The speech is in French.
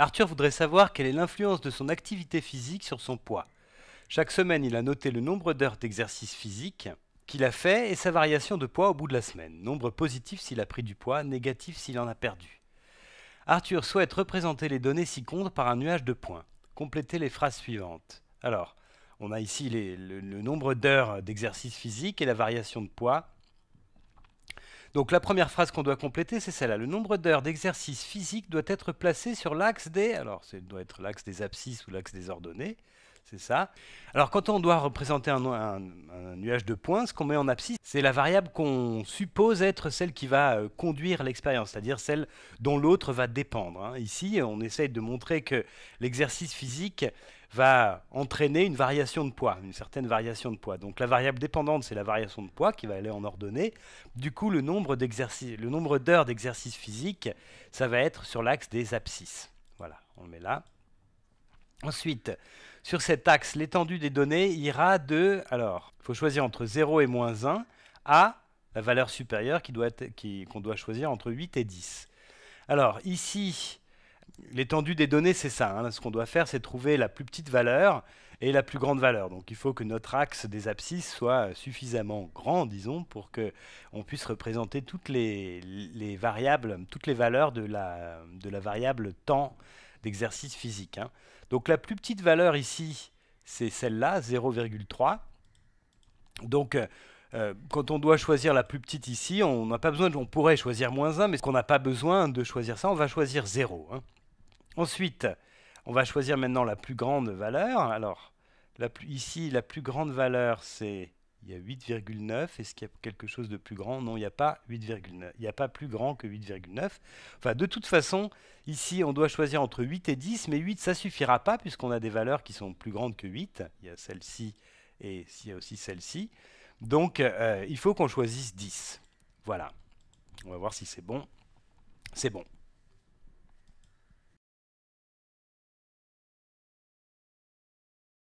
Arthur voudrait savoir quelle est l'influence de son activité physique sur son poids. Chaque semaine, il a noté le nombre d'heures d'exercice physique qu'il a fait et sa variation de poids au bout de la semaine. Nombre positif s'il a pris du poids, négatif s'il en a perdu. Arthur souhaite représenter les données ci comptent par un nuage de points. Complétez les phrases suivantes. Alors, on a ici le nombre d'heures d'exercice physique et la variation de poids. Donc la première phrase qu'on doit compléter, c'est celle-là. Le nombre d'heures d'exercice physique doit être placé sur l'axe des... Alors, ça doit être l'axe des abscisses ou l'axe des ordonnées. C'est ça. Alors quand on doit représenter un, nuage de points, ce qu'on met en abscisse, c'est la variable qu'on suppose être celle qui va euh, conduire l'expérience, c'est-à-dire celle dont l'autre va dépendre. Hein. Ici, on essaye de montrer que l'exercice physique va entraîner une variation de poids, une certaine variation de poids. Donc la variable dépendante, c'est la variation de poids qui va aller en ordonnée. Du coup, le nombre d'heures d'exercice physique, ça va être sur l'axe des abscisses. Voilà, on le met là. Ensuite, sur cet axe, l'étendue des données ira de, alors, il faut choisir entre 0 et moins 1 à la valeur supérieure qu'on doit, doit choisir entre 8 et 10. Alors ici, l'étendue des données, c'est ça. Hein. Ce qu'on doit faire, c'est trouver la plus petite valeur et la plus grande valeur. Donc il faut que notre axe des abscisses soit suffisamment grand, disons, pour que on puisse représenter toutes les, variables, toutes les valeurs de la, de la variable temps d'exercice physique. Hein. Donc la plus petite valeur ici, c'est celle-là, 0,3. Donc euh, euh, quand on doit choisir la plus petite ici, on n'a pas besoin, pourrait choisir moins 1, mais ce qu'on n'a pas besoin de choisir ça, on va choisir 0. Hein. Ensuite, on va choisir maintenant la plus grande valeur. Alors, la ici, la plus grande valeur, c'est il y a 8,9. Est-ce qu'il y a quelque chose de plus grand Non, il n'y a pas 8,9. Il n'y a pas plus grand que 8,9. Enfin, de toute façon, ici, on doit choisir entre 8 et 10, mais 8, ça suffira pas puisqu'on a des valeurs qui sont plus grandes que 8. Il y a celle-ci et il y a aussi celle-ci. Donc, euh, il faut qu'on choisisse 10. Voilà. On va voir si c'est bon. C'est bon.